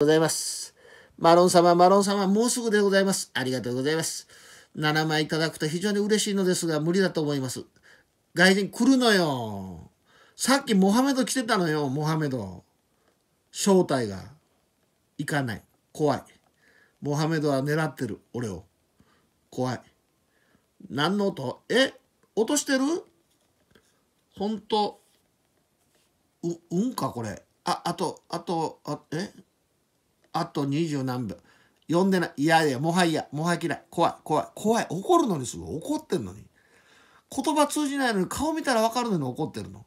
ございます。マロン様、マロン様、もうすぐでございます。ありがとうございます。7枚いただくと非常に嬉しいのですが、無理だと思います。外人来るのよ。さっきモハメド来てたのよ、モハメド。正体が。行かない。怖い。モハメドは狙ってる、俺を。怖い。何の音え落としてるほんと。う、うんか、これ。あ、あと、あと、あ、えあと二十何秒読んでないいやいやもはやもはや嫌い怖い怖い怖い怒るのにすごい。怒ってんのに言葉通じないのに顔見たら分かるのに怒ってるの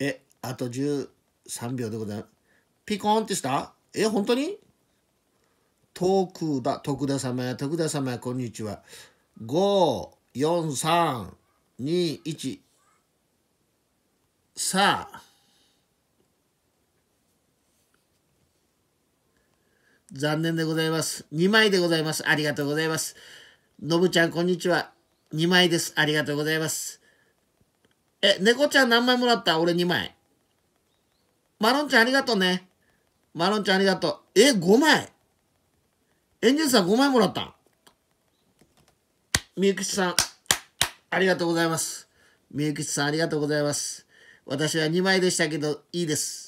えあと13秒でございますピコンってしたえ本当に徳田徳田様や徳田様やこんにちは5432 1さあ残念でございます。2枚でございます。ありがとうございます。のぶちゃん、こんにちは。2枚です。ありがとうございます。え、猫ちゃん何枚もらった俺2枚。マロンちゃんありがとうね。マロンちゃんありがとう。え、5枚。エンジェルさん5枚もらった。みゆきちさん、ありがとうございます。みゆきちさんありがとうございます。私は2枚でしたけど、いいです。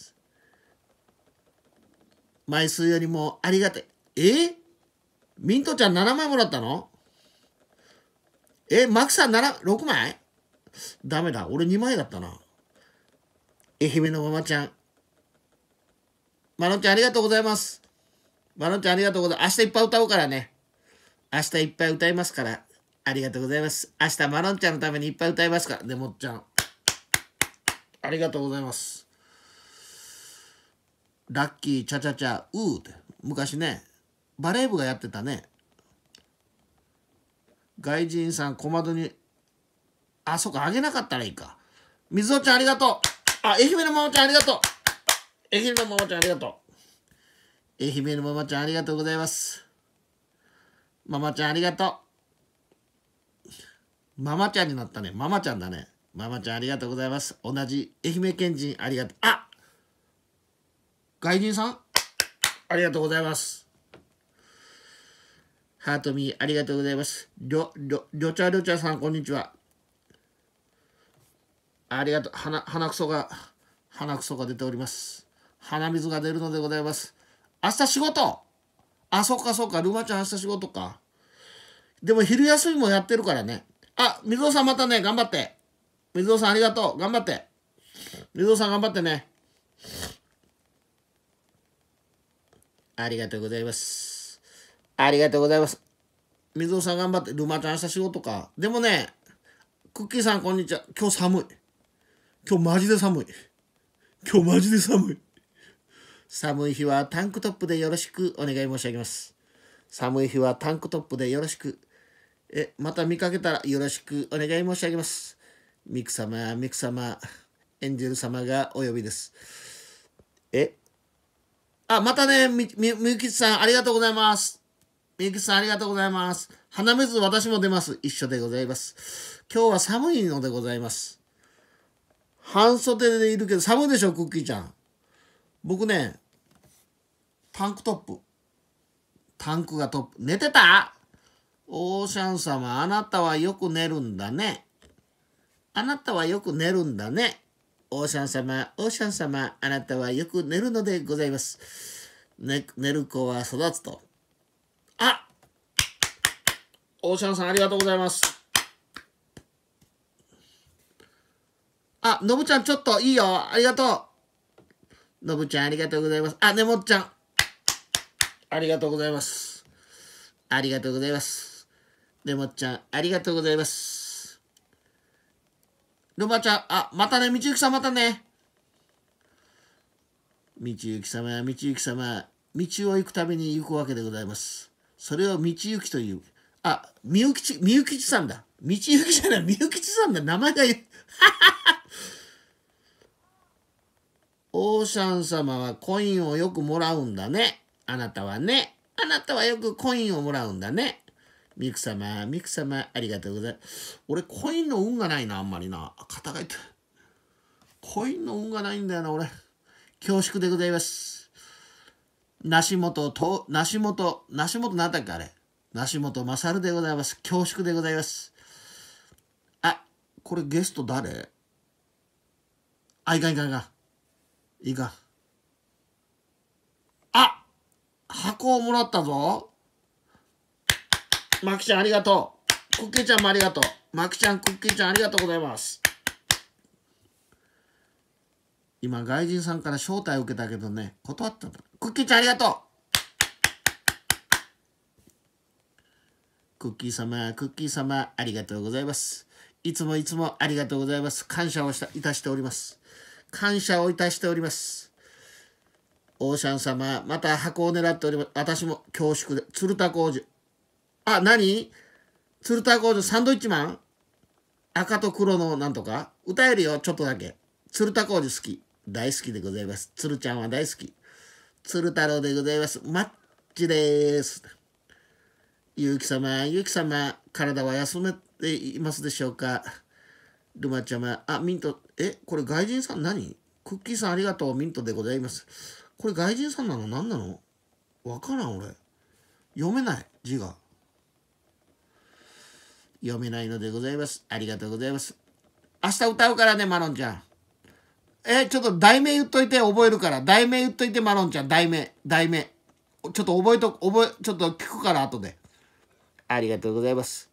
枚数よりもありがたい。えミントちゃん7枚もらったのえマクさん6枚ダメだ。俺2枚だったな。愛媛のママちゃん。マロンちゃんありがとうございます。マロンちゃんありがとうございます。明日いっぱい歌おうからね。明日いっぱい歌いますから。ありがとうございます。明日マロンちゃんのためにいっぱい歌いますから。ね、もっちゃん。ありがとうございます。ラッキーチャチャチャウーって昔ねバレー部がやってたね外人さん小窓にあそっかあげなかったらいいか水尾ちゃんありがとうあ愛媛のママちゃんありがとう愛媛のママちゃんありがとう愛媛のママちゃんありがとうございますママちゃんありがとうママちゃんになったねママちゃんだねママちゃんありがとうございます同じ愛媛県人ありがとうあ外人さんありがとうございます。ハートミー、ありがとうございます。りょ、りょ、りょちゃりょちゃさん、こんにちは。ありがとう。鼻、鼻くそが、鼻くそが出ております。鼻水が出るのでございます。明日仕事あ、そっかそっか。ルマちゃん明日仕事か。でも昼休みもやってるからね。あ、水尾さんまたね、頑張って。水尾さんありがとう。頑張って。水尾さん頑張ってね。ありがとうございます。ありがとうございます。水尾さん頑張って、ルマちゃん明日仕事か。でもね、クッキーさんこんにちは。今日寒い。今日マジで寒い。今日マジで寒い。寒い日はタンクトップでよろしくお願い申し上げます。寒い日はタンクトップでよろしく。え、また見かけたらよろしくお願い申し上げます。ミク様、ミク様、エンジェル様がお呼びです。え、あ、またね、み、み、みゆきさん、ありがとうございます。みゆきさん、ありがとうございます。鼻水、私も出ます。一緒でございます。今日は寒いのでございます。半袖でいるけど、寒いでしょ、クッキーちゃん。僕ね、タンクトップ。タンクがトップ。寝てたオーシャン様、あなたはよく寝るんだね。あなたはよく寝るんだね。オーシャン様、オーシャン様、あなたはよく寝るのでございます。ね、寝る子は育つと。あオーシャンさん、ありがとうございます。あ、のぶちゃん、ちょっといいよ。ありがとう。のぶちゃん、ありがとうございます。あ、ねもっちゃん。ありがとうございます。ありがとうございます。ねもっちゃん、ありがとうございます。ルパちゃん、あ、またね、みちゆきさんまたね。みちゆき様、ちゆき様、道を行くために行くわけでございます。それをみちゆきという。あ、みゆきち、みゆきちさんだ。みちゆきじゃない、みゆきちさんだ。名前が、オーシャン様はコインをよくもらうんだね。あなたはね。あなたはよくコインをもらうんだね。ミク様、ミク様、ありがとうございます。俺、コインの運がないな、あんまりな。肩が痛い。コインの運がないんだよな、俺。恐縮でございます。梨本と、梨本、梨本何だっけ、あれ。梨本勝でございます。恐縮でございます。あ、これゲスト誰あ、いかんいかんいかん。いかん。あ箱をもらったぞ。マキちゃんありがとう。クッキーちゃんもありがとう。マキちゃん、クッキーちゃんありがとうございます。今、外人さんから招待を受けたけどね、断ったんだ。クッキーちゃんありがとう。クッキー様、クッキー様、ありがとうございます。いつもいつもありがとうございます。感謝をしたいたしております。感謝をいたしております。オーシャン様、また箱を狙っております。私も恐縮で、鶴田浩二、あ、何鶴田工場サンドイッチマン赤と黒のなんとか歌えるよ、ちょっとだけ。鶴田工場好き。大好きでございます。鶴ちゃんは大好き。鶴太郎でございます。マッチです。ゆうき様、ゆうき様、体は休めていますでしょうかルマちゃま、あ、ミント、え、これ外人さん何クッキーさんありがとう、ミントでございます。これ外人さんなの何なのわからん、俺。読めない、字が。読めないのでございます。ありがとうございます。明日歌うからね、マロンちゃん。え、ちょっと題名言っといて、覚えるから。題名言っといて、マロンちゃん。題名、題名。ちょっと覚えと、覚え、ちょっと聞くから、後で。ありがとうございます。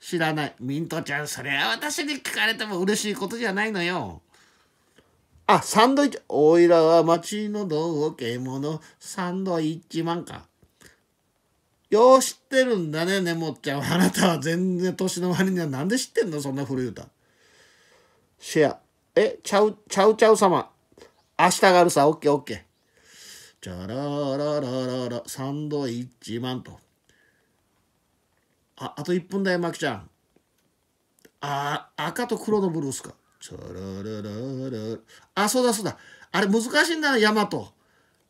知らない。ミントちゃん、それは私に聞かれても嬉しいことじゃないのよ。あ、サンドイッチ。おいらは町の道化者、サンドイッチマンか。よう知ってるんだね、ねもっちゃん。あなたは全然年の割にはなんで知ってんのそんな古い歌。シェア。え、ちゃう、ちゃうちゃう様。明日があるさ、オッケーオッケー。チャラララララ、サンドイッチマンと。あ、あと1分だよ、まきちゃん。あ、赤と黒のブルースか。チャラララララ。あ、そうだそうだ。あれ難しいんだな、ヤマト。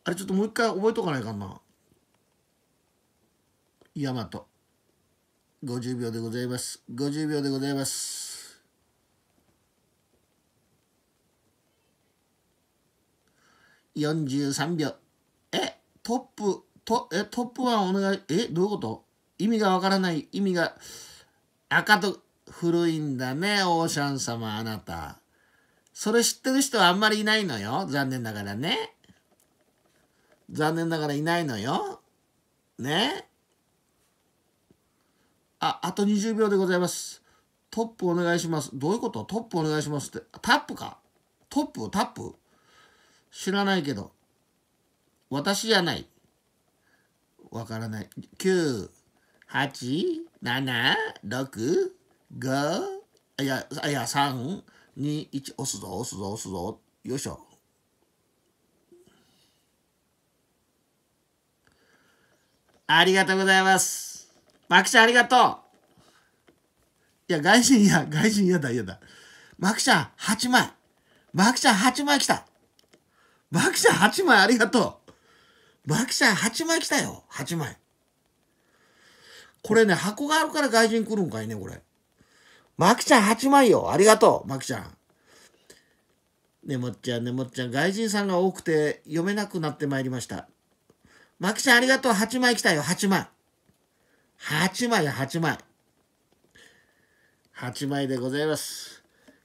あれちょっともう一回覚えとかないかな。大和50秒でございます50秒でございます43秒えトップとえトップ1お願いえどういうこと意味がわからない意味が赤と古いんだねオーシャン様あなたそれ知ってる人はあんまりいないのよ残念ながらね残念ながらいないのよねあ、あと20秒でございます。トップお願いします。どういうことトップお願いしますって。タップかトップタップ知らないけど。私じゃない。わからない。9、8、7、6、5、いや、いや、3、2、1、押すぞ、押すぞ、押すぞ。よいしょ。ありがとうございます。マキちゃんありがとういや、外人や、外人やだ、やだ。マキちゃん8枚。マキちゃん8枚来た。マキちゃん8枚ありがとう。マキちゃん8枚来たよ、8枚。これね、箱があるから外人来るんかいね、これ。マキちゃん8枚よ。ありがとう、マキちゃん。ねもっちゃん、ねもっちゃん、外人さんが多くて読めなくなってまいりました。マキちゃんありがとう、8枚来たよ、8枚。8枚8枚。8枚でございます。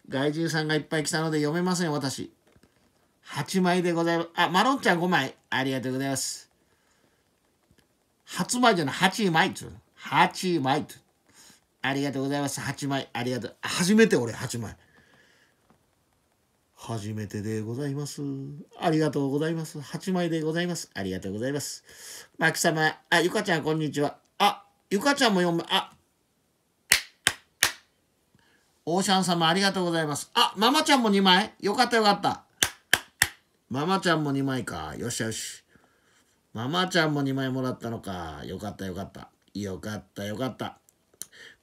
外人さんがいっぱい来たので読めません、私。8枚でございます。あ、マロンちゃん5枚。ありがとうございます。8枚じゃない、8枚つ。8枚つ。ありがとうございます。8枚。ありがとう。初めて俺、8枚。初めてでございます。ありがとうございます。8枚でございます。ありがとうございます。マキ様、あ、ゆかちゃん、こんにちは。ゆかちゃんも4枚。あ、オーシャン様ありがとうございます。あ、ママちゃんも2枚よかったよかった。ママちゃんも2枚か。よしよし。ママちゃんも2枚もらったのか。よかったよかった。よかったよかった。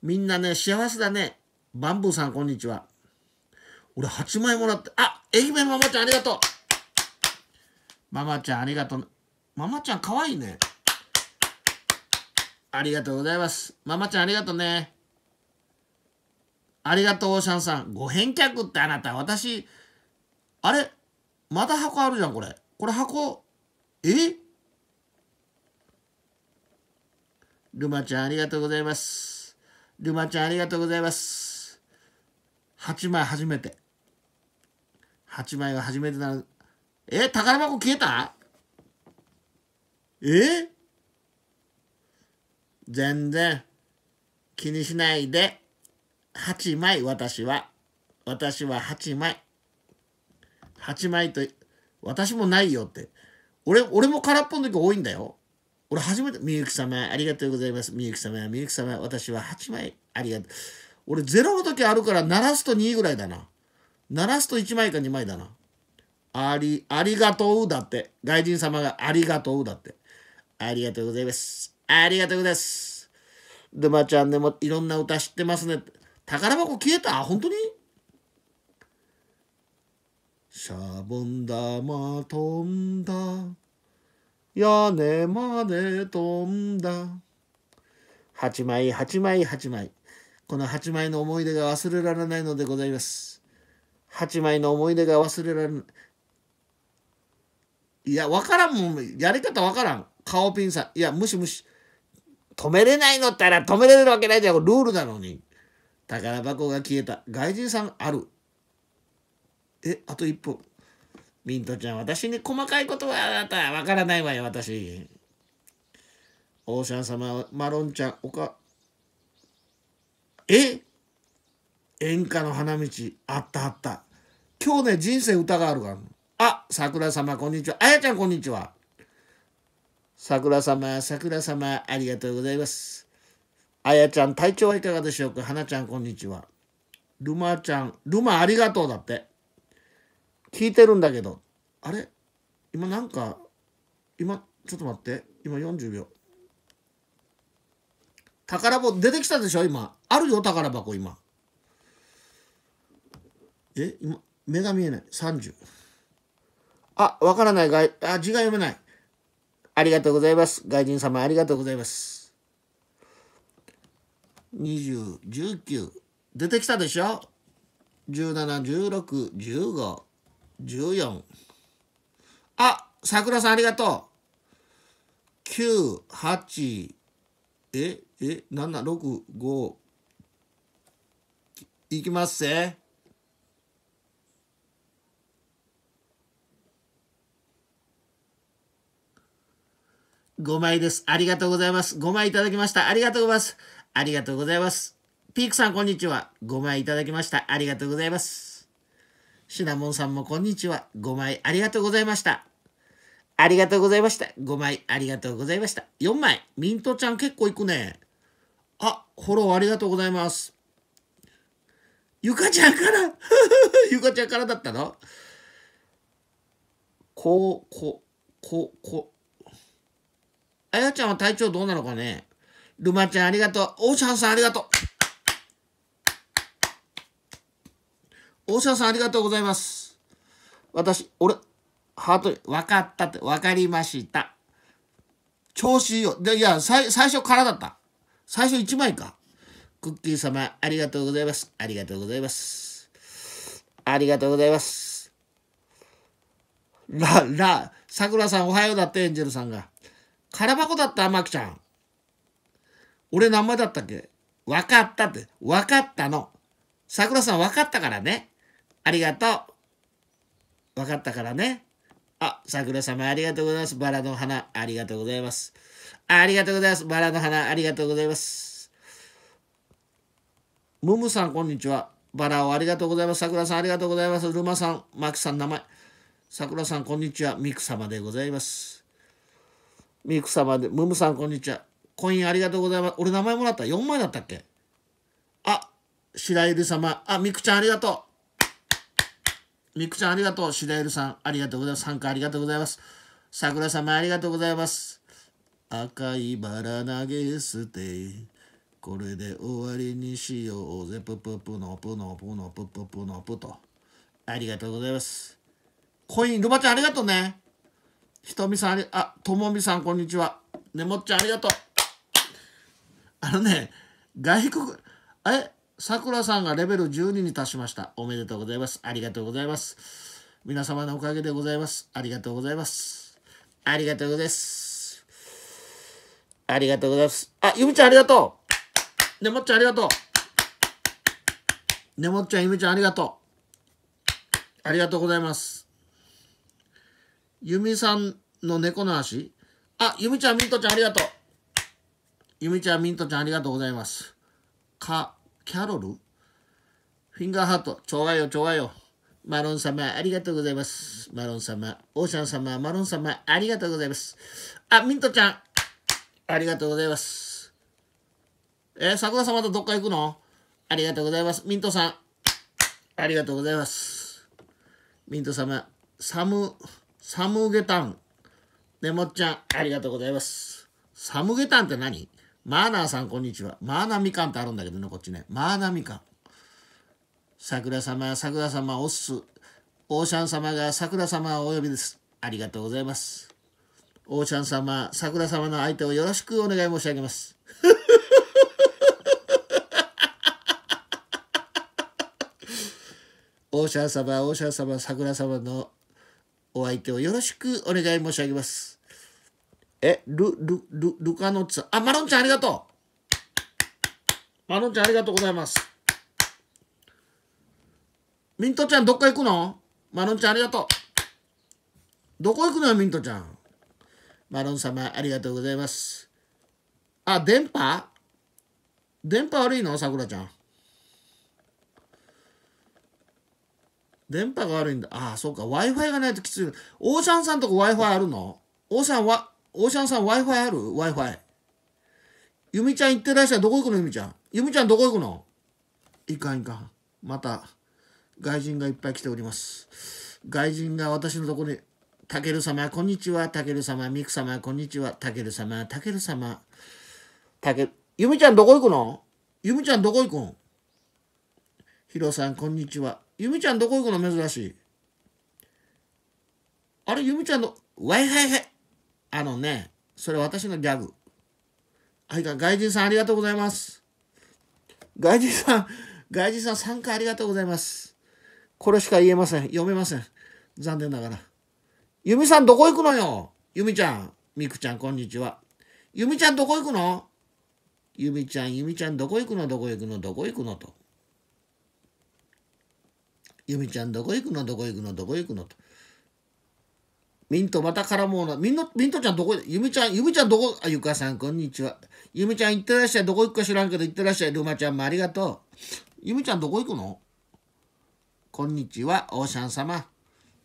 みんなね、幸せだね。バンブーさん、こんにちは。俺8枚もらって、あ、愛媛のママちゃんありがとう。ママちゃんありがとう。ママちゃんかわいいね。ありがとうございます。ママちゃんありがとうね。ありがとう、オーシャンさん。ご返却ってあなた、私、あれまた箱あるじゃん、これ。これ箱、えルマちゃんありがとうございます。ルマちゃんありがとうございます。8枚初めて。8枚が初めてなの。え宝箱消えたえ全然気にしないで。8枚、私は。私は8枚。8枚と、私もないよって。俺、俺も空っぽの時多いんだよ。俺初めて、みゆき様、ありがとうございます。みゆき様、みゆき様、私は8枚、ありがとう。俺、0の時あるから、鳴らすと2ぐらいだな。鳴らすと1枚か2枚だな。あり、ありがとうだって。外人様がありがとうだって。ありがとうございます。ありがとうございます。ドマちゃんでもいろんな歌知ってますね。宝箱消えた本当にシャボン玉飛んだ。屋根まで飛んだ。8枚、8枚、8枚。この8枚の思い出が忘れられないのでございます。8枚の思い出が忘れられない。いや、わからんもん。やり方わからん。顔ピンさん。いや、むしむし。止めれないのったら止めれるわけないじゃん。ルールなのに。宝箱が消えた。外人さんある。え、あと一歩。ミントちゃん、私に細かいことはあなた、わからないわよ、私。オーシャン様、マロンちゃん、おか、え演歌の花道、あったあった。今日ね、人生歌があるから。あ、桜様、こんにちは。あやちゃん、こんにちは。桜様、桜様、ありがとうございます。あやちゃん、体調はいかがでしょうか花ちゃん、こんにちは。ルマちゃん、ルマありがとうだって。聞いてるんだけど、あれ今なんか、今、ちょっと待って。今40秒。宝箱出てきたでしょ今。あるよ、宝箱今。え今、目が見えない。30。あ、わからないが、あ、字が読めない。ありがとうございます。外人様ありがとうございます。20、19。出てきたでしょ ?17、16、15、14。あ、桜さんありがとう。9、8、え、え、7、6、5。いきますせ。5枚です。ありがとうございます。5枚いただきました。ありがとうございます。ありがとうございます。ピークさん、こんにちは。5枚いただきました。ありがとうございます。シナモンさんも、こんにちは。5枚ありがとうございました。ありがとうございました。5枚ありがとうございました。4枚。ミントちゃん結構いくね。あ、フォローありがとうございます。ゆかちゃんから ゆかちゃんからだったのこう、こ、こ、こ、あやちゃんは体調どうなのかねルマちゃんありがとう。オーシャンさんありがとう。オーシャンさんありがとうございます。私、俺、ハートわ分かったって、分かりました。調子いいよ。でいや最、最初からだった。最初1枚か。クッキー様、ありがとうございます。ありがとうございます。ありがとうございます。ラ、ラ、さくらさんおはようだって、エンジェルさんが。空箱だったマキちゃん。俺名前だったっけ分かったって。分かったの。桜さん分かったからね。ありがとう。分かったからね。あ、桜様ありがとうございます。バラの花ありがとうございます。ありがとうございます。バラの花ありがとうございます。ムムさんこんにちは。バラをありがとうございます。桜さんありがとうございます。ルマさん、マキさん名前。桜さんこんにちは。ミク様でございます。ミク様で、ムムさんこんにちは。コインありがとうございます。俺名前もらった ?4 枚だったっけあ、白百合様。あ、ミクちゃんありがとう。ミクちゃんありがとう。白百合さんありがとうございます。参加ありがとうございます。桜様ありがとうございます。赤いバラ投げ捨て。これで終わりにしようぜ。ぷぷぷのぷのぷのぷぷぷのぷと。ありがとうございます。コイン、ルバちゃんありがとうね。ひとみさんあり、あ、ともみさん、こんにちは。ねもっちゃん、ありがとう。あのね、外国、え、さくらさんがレベル12に達しました。おめでとうございます。ありがとうございます。皆様のおかげでございます。ありがとうございます。ありがとうございます。ありがとうございます。あ、ゆみちゃんありがとう。ねもっちゃんありがとう。ねもっちゃん、ゆみちゃんありがとう。ありがとうございます。ゆみさんの猫の足。あ、ゆみちゃん、ミントちゃん、ありがとう。ゆみちゃん、ミントちゃん、ありがとうございます。か、キャロルフィンガーハート、ちょうがよ、ちょうがよ。マロン様、ありがとうございます。マロン様、オーシャン様、マロン様、ありがとうございます。あ、ミントちゃん、ありがとうございます。えー、桜様とどっか行くのありがとうございます。ミントさん、ありがとうございます。ミント様、サム、サムゲタン。ねもっちゃん、ありがとうございます。サムゲタンって何マーナーさん、こんにちは。マーナーみかんってあるんだけどね、こっちね。マーナーみかん。桜様や桜様おっす。オーシャン様が桜様をお呼びです。ありがとうございます。オーシャン様、桜様の相手をよろしくお願い申し上げます。オーシャン様、オーシャン様、桜様の相手をよろしくお願い申し上げます。え、ル、ル、ル、ルカノッツあ、マロンちゃんありがとうマロンちゃんありがとうございます。ミントちゃんどっか行くのマロンちゃんありがとう。どこ行くのよ、ミントちゃん。マロン様ありがとうございます。あ、電波電波悪いのさくらちゃん。電波が悪いんだ。ああ、そうか。Wi-Fi がないときつい。オーシャンさんとこ Wi-Fi あるのオーシャンは、オーシャンさん Wi-Fi ある ?Wi-Fi。ゆみちゃん行ってらっしゃい。どこ行くのゆみちゃん。ゆみちゃんどこ行くのいかんいかん。また、外人がいっぱい来ております。外人が私のとこに、たける様、こんにちは。たける様、みく様、こんにちは。たける様、たける様。たける、ゆみちゃんどこ行くのゆみちゃんどこ行くんひろさん、こんにちは。ゆみちゃんどこ行くの珍しい。あれ、ゆみちゃんの、わいはいはい。あのね、それ私のギャグ。はいか、外人さんありがとうございます。外人さん、外人さん参加ありがとうございます。これしか言えません。読めません。残念ながら。ゆみさんどこ行くのよゆみちゃん、みくちゃんこんにちは。ゆみちゃんどこ行くのゆみちゃん、ゆみちゃんどこ行くのどこ行くのどこ行くのと。由美ちゃんどこ行くのどこ行くのどこ行くのと。ミントまた絡もうな。ミント、ミントちゃんどこ、ゆみちゃん、ゆみちゃんどこ、あ、ゆかさんこんにちは。ゆみちゃん行ってらっしゃい。どこ行くか知らんけど行ってらっしゃい。ルマちゃんもありがとう。ゆみちゃんどこ行くのこんにちは、オーシャン様。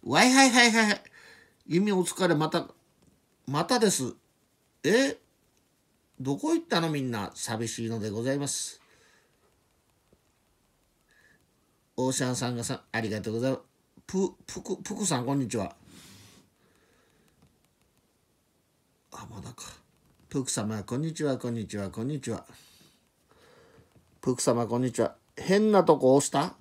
わいはいはいはいはい。お疲れ、また、またです。えどこ行ったのみんな。寂しいのでございます。オーシャンさんがさ、ありがとうございます。ぷ、ぷく、ぷくさん、こんにちは。あ、まだか。ぷく様、こんにちは、こんにちは、こんにちは。ぷく様、こんにちは。変なとこ押した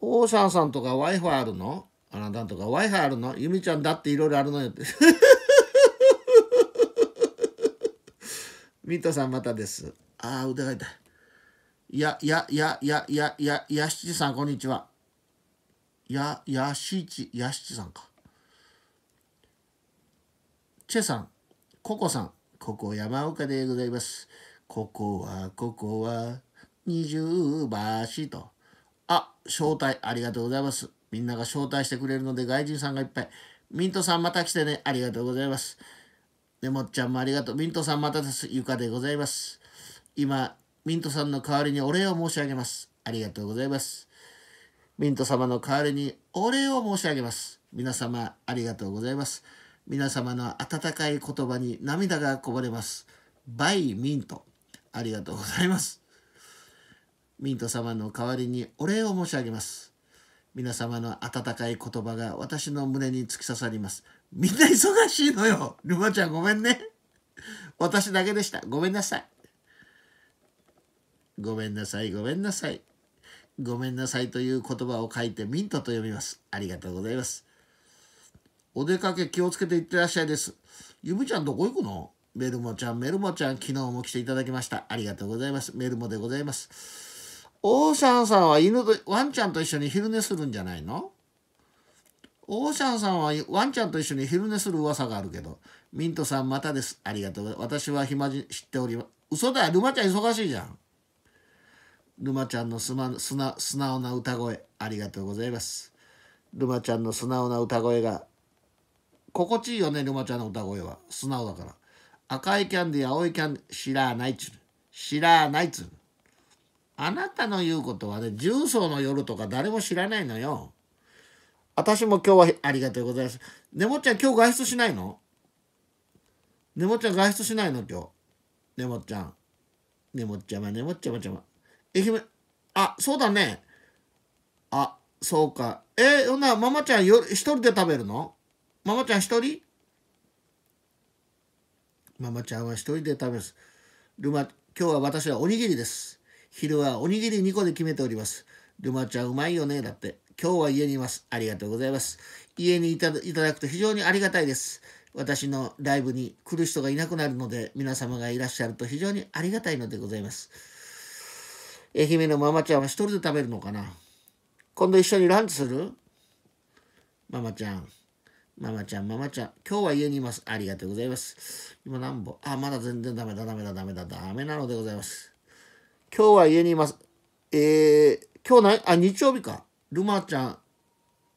オーシャンさんとか Wi-Fi あるのあなたとか Wi-Fi あるのゆみちゃんだっていろいろあるのよって。ミントさん、またです。ああ、腕が痛い。や、や、や、や、や、や、やしちさん、こんにちは。や、やしち、やしちさんか。チェさん、ココさん、ここ山岡でございます。ここは、ここは、二重橋と。あ、招待ありがとうございます。みんなが招待してくれるので外人さんがいっぱい。ミントさんまた来てね。ありがとうございます。でもっちゃんもありがとう。ミントさんまたです。ゆかでございます。今、ミントさんの代わりにお礼を申し上げます。ありがとうございます。ミント様の代わりにお礼を申し上げます。皆様ありがとうございます。皆様の温かい言葉に涙がこぼれます。バイミント。ありがとうございます。ミント様の代わりにお礼を申し上げます。皆様の温かい言葉が私の胸に突き刺さります。みんな忙しいのよ。ルマちゃんごめんね。私だけでした。ごめんなさい。ごめんなさい、ごめんなさい。ごめんなさいという言葉を書いてミントと読みます。ありがとうございます。お出かけ気をつけていってらっしゃいです。ゆみちゃんどこ行くのメルモちゃん、メルモちゃん、昨日も来ていただきました。ありがとうございます。メルモでございます。オーシャンさんは犬と、ワンちゃんと一緒に昼寝するんじゃないのオーシャンさんはワンちゃんと一緒に昼寝する噂があるけど、ミントさんまたです。ありがとうございます。私は暇じ知っております。嘘だよ、ルマちゃん忙しいじゃん。沼ちゃんのすま素な素直な歌声ありがとうございます沼ちゃんの素直な歌声が心地いいよね沼ちゃんの歌声は素直だから赤いキャンディー青いキャンディー知らないっつゅ知らないっつうあなたの言うことはね重曹の夜とか誰も知らないのよ私も今日はありがとうございます。ねもちゃん今日外出しないのねもちゃん外出しないの今日。ねもちゃん。ねもちゃまねもちゃまちゃま。愛媛あそうだねあそうかえー、ほんなママちゃんよ一人で食べるのママちゃん一人ママちゃんは一人で食べますルマ今日は私はおにぎりです昼はおにぎり2個で決めておりますルマちゃんうまいよねだって今日は家にいますありがとうございます家にいただくと非常にありがたいです私のライブに来る人がいなくなるので皆様がいらっしゃると非常にありがたいのでございます愛媛のママちゃんは一人で食べるのかな今度一緒にランチするママちゃん。ママちゃん、ママちゃん。今日は家にいます。ありがとうございます。今何本あ、まだ全然ダメだ、ダメだ、ダメだ、ダメなのでございます。今日は家にいます。えー、今日なあ、日曜日か。ルマちゃん。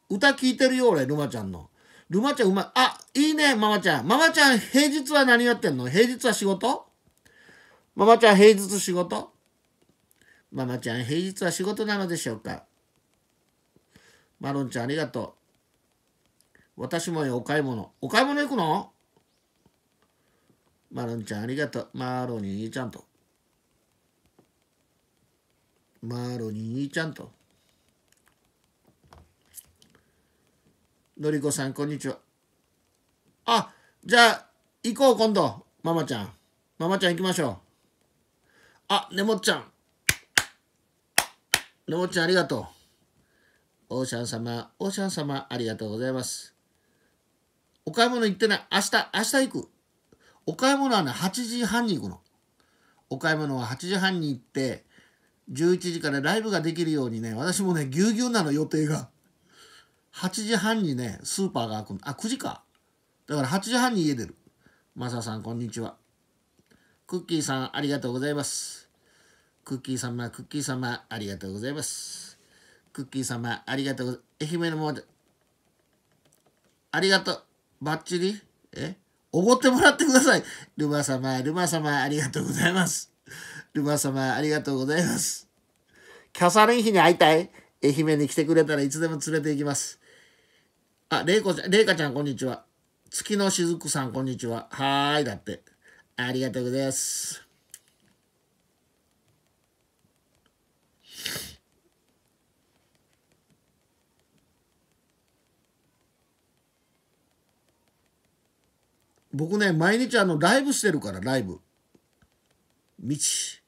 歌聞いてるよ、俺、ルマちゃんの。ルマちゃんうまい。あ、いいね、ママちゃん。ママちゃん、平日は何やってんの平日は仕事ママちゃん、平日仕事ママちゃん、平日は仕事なのでしょうかマロンちゃん、ありがとう。私もお買い物。お買い物行くのマロンちゃん、ありがとう。マロニーちゃんと。マロニーちゃんと。のりこさん、こんにちは。あ、じゃあ、行こう、今度。ママちゃん。ママちゃん行きましょう。あ、ねもっちゃん。ロボちゃんありがとう。オーシャン様、オーシャン様、ありがとうございます。お買い物行ってない。明日、明日行く。お買い物はね、8時半に行くの。お買い物は8時半に行って、11時からライブができるようにね、私もね、ぎゅうぎゅうなの予定が。8時半にね、スーパーが開くのあ、9時か。だから8時半に家出る。マサさん、こんにちは。クッキーさん、ありがとうございます。クッキー様、クッキー様、ありがとうございます。クッキー様、ありがとうございます。愛媛のもで。ありがとう。ばっちりえおごってもらってください。ルマ様、ルマ様、ありがとうございます。ルマ様、ありがとうございます。キャサリン妃に会いたい愛媛に来てくれたらいつでも連れて行きます。あ、れ子ちゃん、れいかちゃん、こんにちは。月のしずくさん、こんにちは。はーい、だって。ありがとうございます。僕ね、毎日あの、ライブしてるから、ライブ。みち。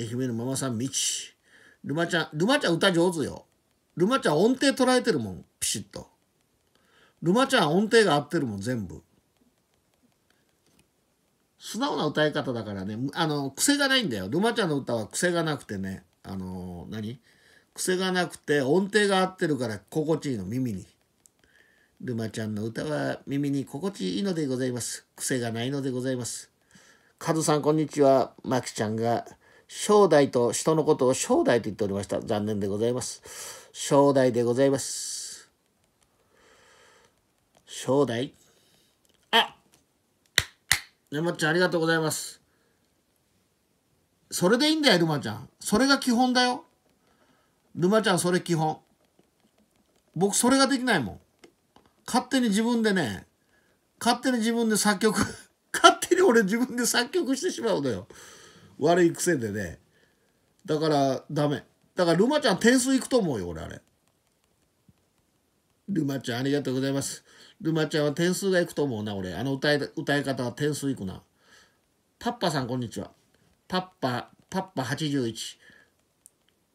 愛媛のママさん、みち。ルマちゃん、ルマちゃん歌上手よ。ルマちゃん音程捉えてるもん、ピシッと。ルマちゃん音程が合ってるもん、全部。素直な歌い方だからね、あの、癖がないんだよ。ルマちゃんの歌は癖がなくてね、あのー、何癖がなくて音程が合ってるから心地いいの、耳に。ルマちゃんの歌は耳に心地いいのでございます。癖がないのでございます。カズさん、こんにちは。マキちゃんが、正代と人のことを正代と言っておりました。残念でございます。正代でございます。正代あルマちゃん、ありがとうございます。それでいいんだよ、ルマちゃん。それが基本だよ。ルマちゃん、それ基本。僕、それができないもん。勝手に自分でね勝手に自分で作曲 勝手に俺自分で作曲してしまうのよ悪い癖でねだからダメだからルマちゃん点数いくと思うよ俺あれルマちゃんありがとうございますルマちゃんは点数がいくと思うな俺あの歌い歌い方は点数いくなパッパさんこんにちはパッパパッパ81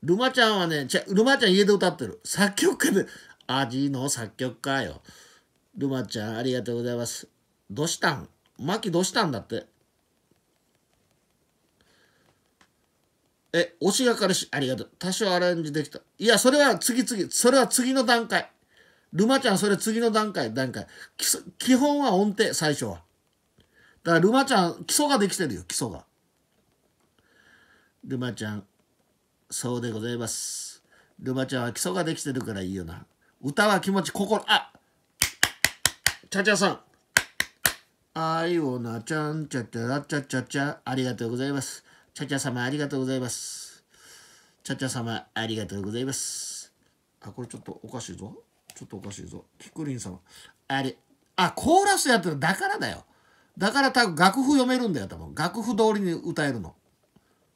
ルマちゃんはね、ルマちゃん家で歌ってる。作曲家で、味の作曲家よ。ルマちゃん、ありがとうございます。どうしたんマキどうしたんだって。え、推しが彼氏、ありがとう。多少アレンジできた。いや、それは次々、それは次の段階。ルマちゃん、それ次の段階、段階。基本は音程、最初は。だから、ルマちゃん、基礎ができてるよ、基礎が。ルマちゃん、そうでございます。ルマちゃんは基礎ができてるからいいよな。歌は気持ち心あちゃちゃさんあいおなちゃんちゃちゃらちゃちゃちゃありがとうございますちゃちゃ様ありがとうございますちゃちゃ様ありがとうございますあこれちょっとおかしいぞちょっとおかしいぞきくりん様あれあコーラスやってるだからだよだから多分楽譜読めるんだよ多分楽譜通りに歌えるの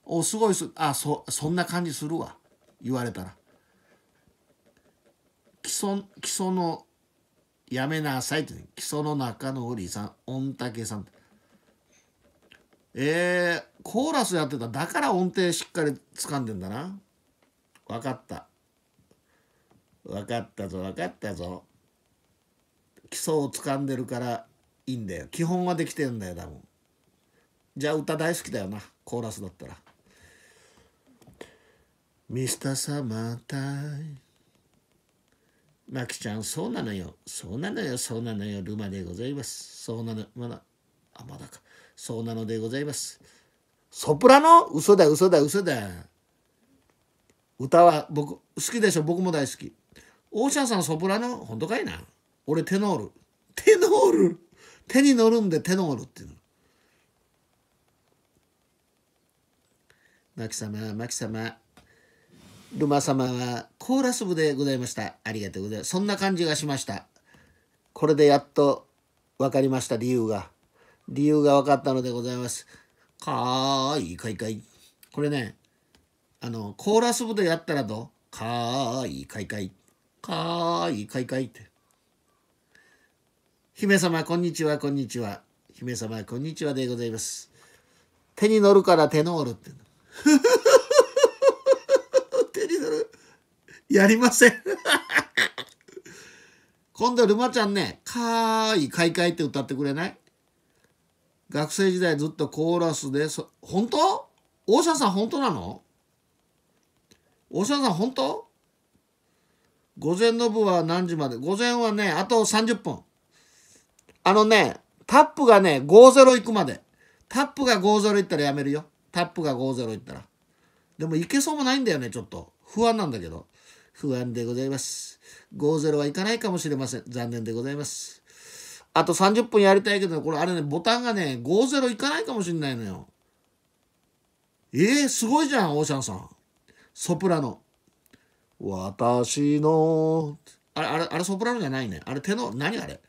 おすごいすあそそんな感じするわ言われたら基礎基礎のやめなさいってね基礎の中のおりさん御嶽さんえー、コーラスやってただから音程しっかり掴んでんだな分かった分かったぞ分かったぞ基礎を掴んでるからいいんだよ基本はできてんだよ多分じゃあ歌大好きだよなコーラスだったら「ミスターサマータイム」マキちゃん、そうなのよ。そうなのよ、そうなのよ。ルマでございます。そうなの、まだ、あ、まだか。そうなのでございます。ソプラノ嘘だ、嘘だ、嘘だ。歌は僕、好きでしょ。僕も大好き。オーシャンさん、ソプラノ本当かいな。俺、テノール。テノール手に乗るんでテノールっていうの。マキ様、マキ様。ルマ様はコーラス部でございました。ありがとうございます。そんな感じがしました。これでやっと分かりました、理由が。理由が分かったのでございます。かーい、かいかい。これね、あの、コーラス部でやったらどうかーい、かいかい。かーい、かいかいって。姫様、こんにちは、こんにちは。姫様、こんにちはでございます。手に乗るから手のおるって。やりません今度、ルマちゃんね、かーい、買い替え」って歌ってくれない学生時代ずっとコーラスで、そ本当大沢さん本当なの大沢さん本当午前の部は何時まで午前はね、あと30分。あのね、タップがね、50行くまで。タップが50行ったらやめるよ。タップが50行ったら。でも行けそうもないんだよね、ちょっと。不安なんだけど。不安でございます。50はいかないかもしれません。残念でございます。あと30分やりたいけど、これあれね、ボタンがね、50いかないかもしれないのよ。えー、すごいじゃん、オーシャンさん。ソプラノ。私の、あれ、あれ、あれソプラノじゃないね。あれ、手の、何あれ。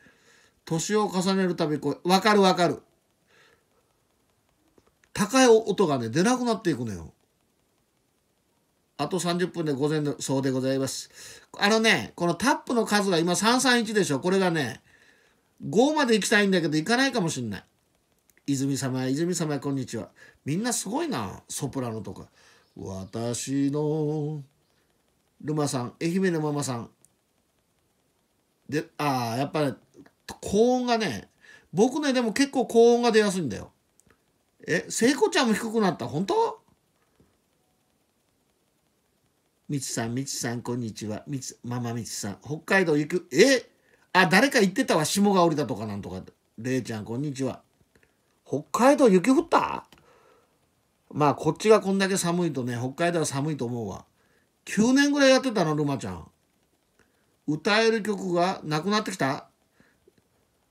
年を重ねるたび、こわかるわかる。高い音がね、出なくなっていくのよ。あと30分で午前のそうでございます。あのね、このタップの数が今331でしょ。これがね、5まで行きたいんだけど行かないかもしんない。泉様泉様こんにちは。みんなすごいな、ソプラノとか。私の、ルマさん、愛媛のママさん。で、ああ、やっぱり、ね、高音がね、僕ね、でも結構高音が出やすいんだよ。え、聖子ちゃんも低くなった本当みちさん、みちさん、こんにちは。みつ、ママみちさん。北海道行く。えあ、誰か言ってたわ。霜が降りたとかなんとか。れいちゃん、こんにちは。北海道雪降ったまあ、こっちがこんだけ寒いとね、北海道は寒いと思うわ。9年ぐらいやってたの、ルマちゃん。歌える曲がなくなってきた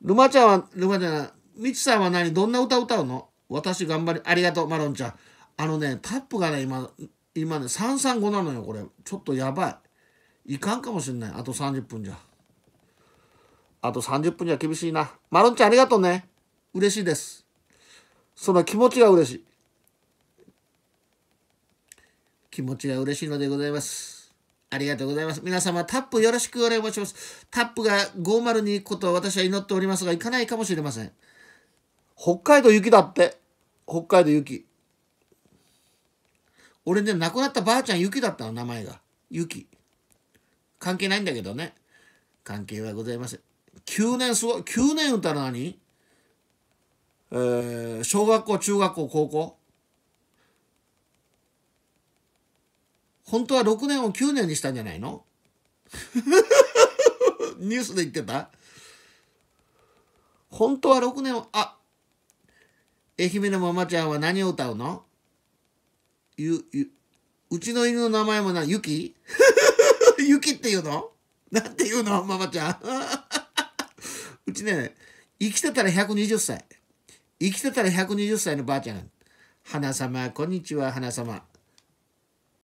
ルマちゃんは、ルマちゃんは、みちさんは何どんな歌歌うの私頑張り、ありがとう、マロンちゃん。あのね、タップがね、今、今ね335なのよこれちょっとやばいいかんかもしんないあと30分じゃあと30分じゃ厳しいなマロンちゃんありがとうね嬉しいですその気持ちが嬉しい気持ちが嬉しいのでございますありがとうございます皆様タップよろしくお願いしますタップが502行くことは私は祈っておりますが行かないかもしれません北海道雪だって北海道雪俺ね、亡くなったばあちゃん、ゆきだったの、名前が。ゆき。関係ないんだけどね。関係はございません。9年すごい。9年歌の何えー、小学校、中学校、高校。本当は6年を9年にしたんじゃないの ニュースで言ってた本当は6年を、あ愛媛のママちゃんは何を歌うのゆ、ゆ、うちの犬の名前もな、ゆきゆきっていうのなんていうのママちゃん。うちね、生きてたら120歳。生きてたら120歳のばあちゃん。花様、こんにちは、花様。